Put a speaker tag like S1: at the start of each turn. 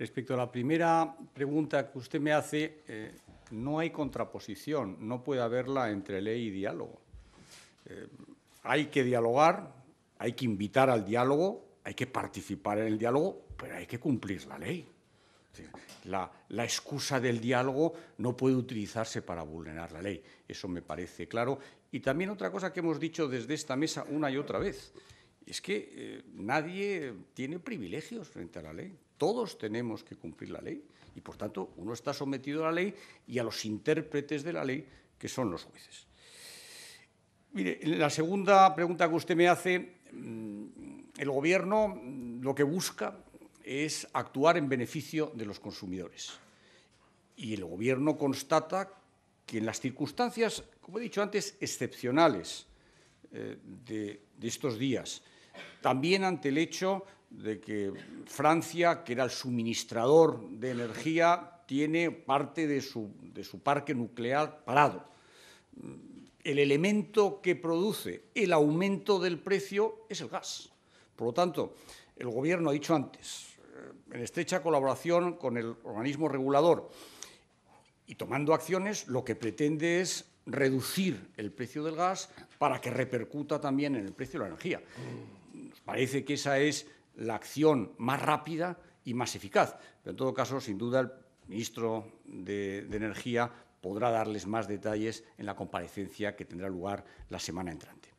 S1: Respecto a la primera pregunta que usted me hace, eh, no hay contraposición, no puede haberla entre ley y diálogo. Eh, hay que dialogar, hay que invitar al diálogo, hay que participar en el diálogo, pero hay que cumplir la ley. La, excusa del diálogo no puede utilizarse para vulnerar la ley, eso me parece claro. Y también otra cosa que hemos dicho desde esta mesa una y otra vez, es que eh, nadie tiene privilegios frente a la ley. Todos tenemos que cumplir la ley y, por tanto, uno está sometido a la ley y a los intérpretes de la ley, que son los jueces. la segunda pregunta que usted me hace, mm, el Gobierno mm, lo que busca es actuar en beneficio de los consumidores. Y el Gobierno constata que en las circunstancias, como he dicho antes, excepcionales eh, de, estos días, también ante el hecho de que Francia, que era el suministrador de energía, tiene parte de su, parque nuclear parado. El elemento que produce el aumento del precio es el gas. Por lo tanto, el Gobierno ha dicho antes, eh, en estrecha colaboración con el organismo regulador y tomando acciones, lo que pretende es reducir el precio del gas para que repercuta también en el precio de la energía. Mm. parece que esa es la acción más rápida y más eficaz. Pero en todo caso, sin duda, el ministro de, Energía podrá darles más detalles en la comparecencia que tendrá lugar la semana entrante.